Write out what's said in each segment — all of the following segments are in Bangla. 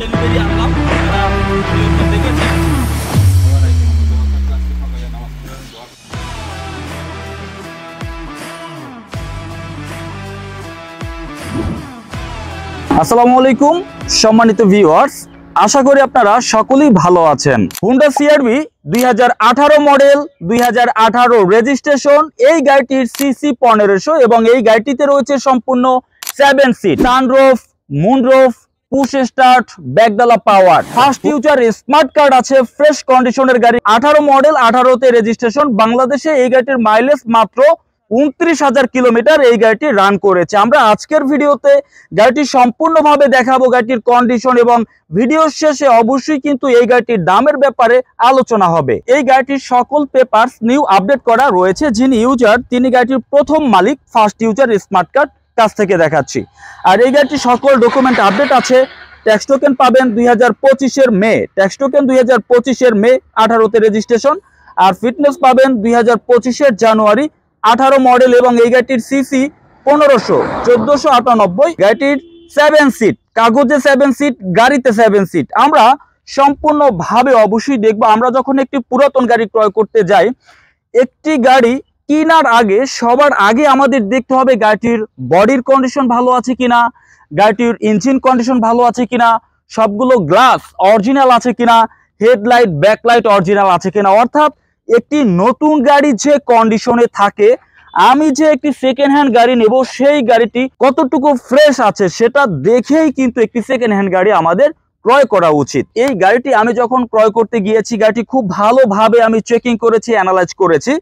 ডেলিভারি আনলাম আসসালামু আলাইকুম সম্মানিত ভিউয়ার্স আশা করি আপনারা সকলেই ভালো আছেন হুন্ডা সিআরবি দুই মডেল দুই রেজিস্ট্রেশন এই গাড়িটির সিসি পনেরোশো এবং এই গাড়িটিতে রয়েছে সম্পূর্ণ seven seat sunroof moonroof push start ব্যাকডালা power first future smart card আছে ফ্রেশ কন্ডিশনের গাড়ি আঠারো মডেল আঠারোতে রেজিস্ট্রেশন বাংলাদেশে এই গাড়িটির মাইলেজ মাত্র উনত্রিশ হাজার কিলোমিটার এই গাড়িটি রান করেছে আমরা আজকের ভিডিওতে গাড়িটি সম্পূর্ণভাবে দেখাবো গাড়িটির কন্ডিশন এবং ভিডিওর শেষে অবশ্যই কিন্তু এই গাড়িটির দামের ব্যাপারে আলোচনা হবে এই গাড়িটির সকল পেপার্স নিউ আপডেট করা রয়েছে যিনি ইউজার তিনি গাড়িটির প্রথম মালিক ফার্স্ট ইউজার স্মার্ট কার্ড কাছ থেকে দেখাচ্ছি আর এই গাড়িটি সকল ডকুমেন্ট আপডেট আছে ট্যাক্স টোকেন পাবেন দুই হাজার পঁচিশের মে ট্যাক্স টোকেন দুই হাজার পঁচিশের মে আঠারোতে রেজিস্ট্রেশন আর ফিটনেস পাবেন দুই হাজার পঁচিশের জানুয়ারি আঠারো মডেল এবং এই গাড়িটির সিসি পনেরোশো চোদ্দোশো আটানব্বই গাড়িটির সেভেন সিট কাগজে সেভেন সিট গাড়িতে সেভেন সিট আমরা সম্পূর্ণভাবে অবশ্যই দেখব আমরা যখন একটি পুরাতন গাড়ি ক্রয় করতে যাই একটি গাড়ি কেনার আগে সবার আগে আমাদের দেখতে হবে গাড়িটির বডির কন্ডিশন ভালো আছে কিনা গাড়িটির ইঞ্জিন কন্ডিশন ভালো আছে কিনা সবগুলো গ্লাস অরিজিনাল আছে কিনা হেডলাইট ব্যাকলাইট অরিজিনাল আছে কিনা অর্থাৎ একটি নতুন গাড়ি যে কন্ডিশনে থাকে আমি যে একটি সেকেন্ড হ্যান্ড গাড়ি নেব সেই গাড়িটি কতটুকু ফ্রেশ আছে সেটা দেখেই কিন্তু একটি সেকেন্ড হ্যান্ড গাড়ি আমাদের ক্রয় করা উচিত এই গাড়িটি আমি যখন ক্রয় করতে গিয়েছি গাড়িটি খুব ভালোভাবে আমি চেকিং করেছি অ্যানালাইজ করেছি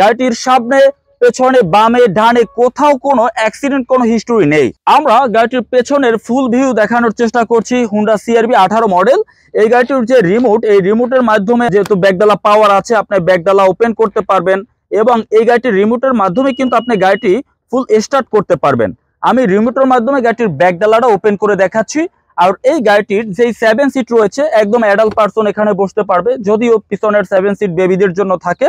গাড়িটির সামনে পেছনে বামে ডানে কোথাও কোনো অ্যাক্সিডেন্ট কোনো হিস্টোরি নেই আমরা গাড়িটির পেছনের ফুল ভিউ দেখানোর চেষ্টা করছি হুন্ডা সিআরবি আঠারো মডেল এই গাড়িটির যে রিমোট এই রিমোটের মাধ্যমে যেহেতু ব্যাগডালা পাওয়ার আছে আপনি ব্যাগডালা ওপেন করতে পারবেন এবং এই গাড়িটির রিমোটের মাধ্যমে কিন্তু আপনি গাড়িটি ফুল স্টার্ট করতে পারবেন আমি রিমোটের মাধ্যমে গাড়িটির ব্যাগডালাটা ওপেন করে দেখাচ্ছি আর এই গাড়িটির যেই সেভেন সিট রয়েছে একদম অ্যাডাল্ট পার্সন এখানে বসতে পারবে যদিও পিছনের সেভেন সিট বেবিদের জন্য থাকে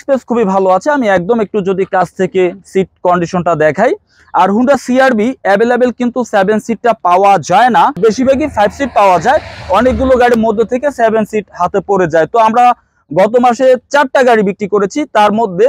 স্পেস খুবই ভালো আছে আমি একদম একটু যদি কাছ থেকে সিট কন্ডিশনটা দেখাই আর হুন্ডা সিআরবি অ্যাভেলেবেল কিন্তু সেভেন সিটটা পাওয়া যায় না বেশিরভাগই ফাইভ সিট পাওয়া যায় অনেকগুলো গাড়ির মধ্যে থেকে সেভেন সিট হাতে পড়ে যায় তো আমরা গত মাসে চারটা গাড়ি বিক্রি করেছি তার মধ্যে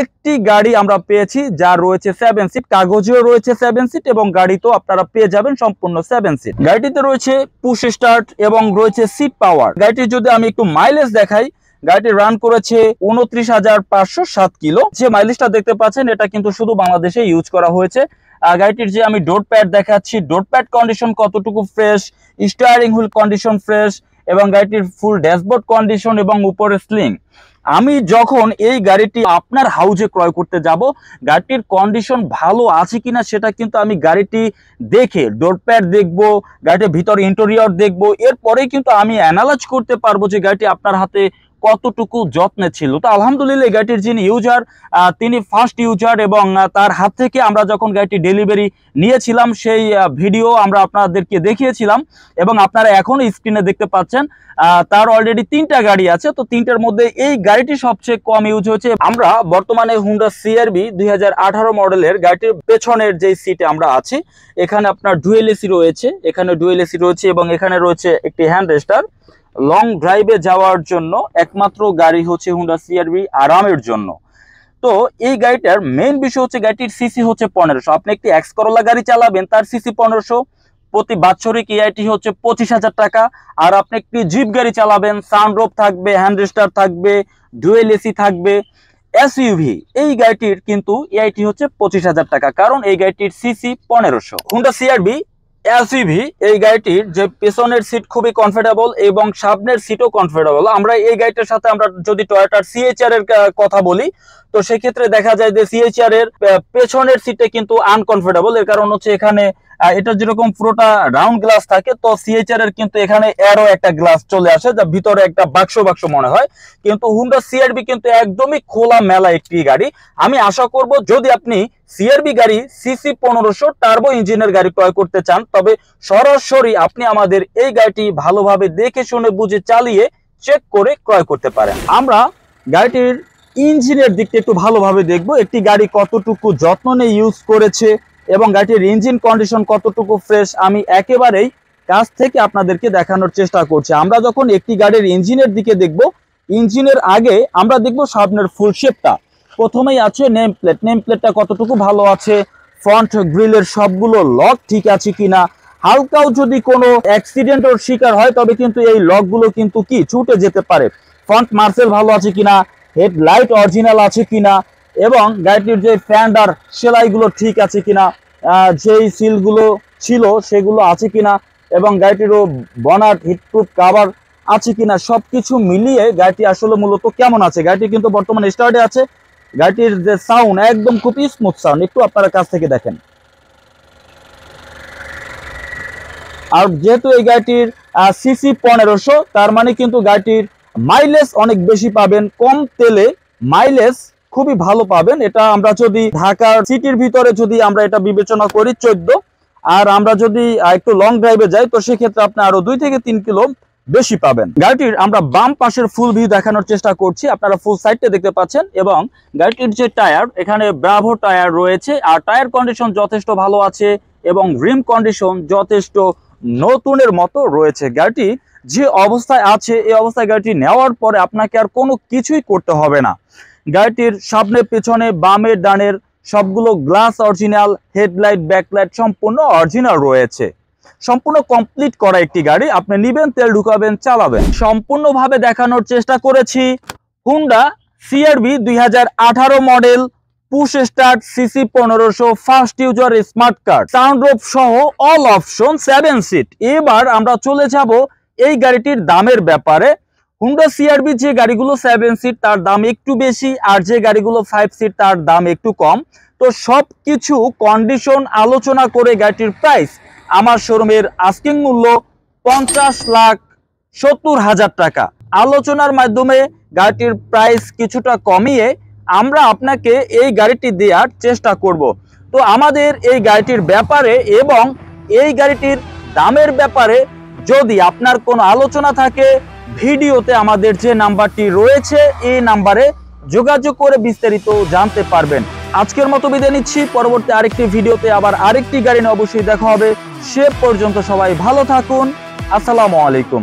একটি গাড়ি আমরা পেয়েছি যা রয়েছে সেভেন সিট কাগজেও রয়েছে সেভেন সিট এবং গাড়ি তো আপনারা পেয়ে যাবেন সম্পূর্ণ সেভেন সিট গাড়িটিতে রয়েছে পুশ স্টার্ট এবং রয়েছে সিট পাওয়ার গাড়িটি যদি আমি একটু মাইলেজ দেখাই গাড়িটি রান করেছে উনত্রিশ হাজার পাঁচশো সাত কিলো যে মাইলেজটা দেখতে পাচ্ছেন এটা কিন্তু শুধু বাংলাদেশে ইউজ করা হয়েছে গাড়িটির যে আমি ডোর প্যাড দেখাচ্ছি ডোর প্যাড কন্ডিশন কতটুকু fresh steering wheel condition fresh এবং গাড়িটির ফুল ড্যাশবোর্ড কন্ডিশন এবং উপরে স্লিং আমি যখন এই গাড়িটি আপনার হাউজে ক্রয় করতে যাব গাড়িটির কন্ডিশন ভালো আছে কিনা সেটা কিন্তু আমি গাড়িটি দেখে ডোর প্যাড গাড়িটির ভিতর ইন্টেরিয়র দেখব এরপরেই কিন্তু আমি অ্যানালাইজ করতে পারবো যে গাড়িটি আপনার হাতে কতটুকু যত্নে ছিল তো আলহামদুলিল্লাহ গাড়িটির যিনি ইউজার তিনি ফার্স্ট ইউজার এবং তার হাত থেকে আমরা যখন গাড়িটি ডেলিভারি নিয়েছিলাম সেই ভিডিও আমরা আপনাদেরকে দেখিয়েছিলাম এবং আপনারা এখন স্ক্রিনে দেখতে পাচ্ছেন তার অলরেডি তিনটা গাড়ি আছে তো তিনটার মধ্যে এই গাড়িটি সবচেয়ে কম ইউজ হয়েছে আমরা বর্তমানে হুন্ডা সিআরবি দুই মডেলের গাড়িটির পেছনের যে সিটে আমরা আছি এখানে আপনার ডুয়েল এসি রয়েছে এখানে ডুয়েল এসি রয়েছে এবং এখানে রয়েছে একটি হ্যান্ড রেস্টার লং ড্রাইভে যাওয়ার জন্য একমাত্র গাড়ি হচ্ছে হুন্ডা সিআরবি আরামের জন্য তো এই গাড়িটার মেন বিষয় হচ্ছে গাড়িটির সিসি হচ্ছে পনেরোশো আপনি একটি এক্স করলা গাড়ি চালাবেন তার সিসি পনেরোশো প্রতি বাৎসরিক ইআইটি e হচ্ছে পঁচিশ হাজার টাকা আর আপনি একটি জিপ গাড়ি চালাবেন সানরোপ থাকবে হ্যান্ডরেস্টার থাকবে ডুয়েল এসি থাকবে ইউভি এই গাড়িটির কিন্তু এআইটি e হচ্ছে পঁচিশ হাজার টাকা কারণ এই গাড়িটির সিসি পনেরোশো হুন্ডা সিআরবি এসইভি এই গাড়িটির যে পেছনের সিট খুবই কমফোর্টেবল এবং সামনের সিটও কমফোর্টেবল আমরা এই গাড়িটার সাথে আমরা যদি টয়োটার সিএইচআর এর কথা বলি তো সেক্ষেত্রে দেখা যায় যে সিএইচআর এর পেছনের সিটে কিন্তু আনকমফোর্টেবল এর কারণ হচ্ছে এখানে এটা যেরকম পুরোটা রাউন্ড গ্লাস থাকে তো সিএইচআর এর কিন্তু এখানে এরও একটা গ্লাস চলে আসে যা ভিতরে একটা বাক্স বাক্স মনে হয় কিন্তু হুন্ডা সিআরবি কিন্তু একদমই খোলা মেলা একটি গাড়ি আমি আশা করব যদি আপনি সিআরবি গাড়ি সিসি পনেরোশো টার্বো ইঞ্জিনের গাড়ি ক্রয় করতে চান তবে সরাসরি আপনি আমাদের এই গাড়িটি ভালোভাবে দেখে শুনে বুঝে চালিয়ে চেক করে ক্রয় করতে পারেন আমরা গাড়িটির ইঞ্জিনের দিকটা একটু ভালোভাবে দেখব একটি গাড়ি কতটুকু যত্ন নিয়ে ইউজ করেছে এবং গাড়িটির ইঞ্জিন কন্ডিশন কতটুকু ফ্রেশ আমি একেবারেই কাছ থেকে আপনাদেরকে দেখানোর চেষ্টা করছি আমরা যখন একটি গাড়ির ইঞ্জিনের দিকে দেখব ইঞ্জিনের আগে আমরা দেখব সামনের ফুল শেপটা প্রথমেই আছে নেম প্লেট নেম প্লেটটা কতটুকু ভালো আছে ফ্রন্ট গ্রিলের সবগুলো লক ঠিক আছে কিনা হালকাও যদি কোনো অ্যাক্সিডেন্টের শিকার হয় তবে কিন্তু এই লকগুলো কিন্তু কি ছুটে যেতে পারে ফ্রন্ট মার্সেল ভালো আছে কিনা হেডলাইট অরিজিনাল আছে কিনা এবং গাড়িটির যে ফ্যান্ড আর সেলাইগুলো ঠিক আছে কিনা যেই সিলগুলো ছিল সেগুলো আছে কিনা এবং গাড়িটিরও বনার হিটপ্রুফ কাভার আছে কিনা সব কিছু মিলিয়ে গাড়িটি আসলে মূলত কেমন আছে গাড়িটি কিন্তু বর্তমানে স্টার্টে আছে গাড়িটির যে সাউন্ড একদম খুব স্মুথ সাউন্ড একটু আপনারা কাছ থেকে দেখেন আর যেহেতু এই গাড়িটির সিসি পনেরোশো তার মানে কিন্তু গাড়িটির মাইলেজ অনেক বেশি পাবেন কম তেলে মাইলেজ খুবই ভালো পাবেন এটা আমরা যদি ঢাকার সিটির ভিতরে যদি আমরা এটা বিবেচনা করি চোদ্দ আর আমরা যদি একটু লং ড্রাইভে যাই তো সেক্ষেত্রে আপনি আরো দুই থেকে তিন কিলো বেশি পাবেন গাড়িটির আমরা বাম পাশের ফুল ভিউ দেখানোর চেষ্টা করছি আপনারা ফুল সাইডটা দেখতে পাচ্ছেন এবং গাড়িটির যে টায়ার এখানে ব্রাভো টায়ার রয়েছে আর টায়ার কন্ডিশন যথেষ্ট ভালো আছে এবং রিম কন্ডিশন যথেষ্ট নতুনের মতো রয়েছে গাড়িটি যে অবস্থায় আছে এই অবস্থায় গাড়িটি নেওয়ার পরে আপনাকে আর কোনো কিছুই করতে হবে না গাড়িটির সামনে পেছনে বামের ডানের সবগুলো গ্লাস অরিজিনাল হেডলাইট ব্যাকলাইট সম্পূর্ণ অরিজিনাল রয়েছে সম্পূর্ণ কমপ্লিট করা একটি গাড়ি আপনি নিবেন তেল ঢুকাবেন চালাবেন সম্পূর্ণভাবে দেখানোর চেষ্টা করেছি হুন্ডা সিআরবি দুই মডেল পুশ স্টার্ট সিসি পনেরোশো first user smart card sunroof সহ অল অপশন সেভেন সিট এবার আমরা চলে যাব এই গাড়িটির দামের ব্যাপারে হুন্ডা সিআরবি যে গাড়িগুলো সেভেন সিট তার দাম একটু বেশি আর যে গাড়িগুলো ফাইভ সিট তার দাম একটু কম তো সব কিছু কন্ডিশন আলোচনা করে গাড়িটির প্রাইস আমার শোরুমের আস্কিং মূল্য পঞ্চাশ লাখ সত্তর হাজার টাকা আলোচনার মাধ্যমে গাড়িটির প্রাইস কিছুটা কমিয়ে আমরা আপনাকে এই গাড়িটি দেওয়ার চেষ্টা করব। তো আমাদের এই গাড়িটির ব্যাপারে এবং এই গাড়িটির দামের ব্যাপারে যদি আপনার কোনো আলোচনা থাকে ভিডিওতে আমাদের যে নাম্বারটি রয়েছে এই নাম্বারে যোগাযোগ করে বিস্তারিত জানতে পারবেন আজকের মতো বিদায় নিচ্ছি পরবর্তী আরেকটি ভিডিওতে আবার আরেকটি গাড়ি নিয়ে অবশ্যই দেখা হবে সে পর্যন্ত সবাই ভালো থাকুন আসসালামু আলাইকুম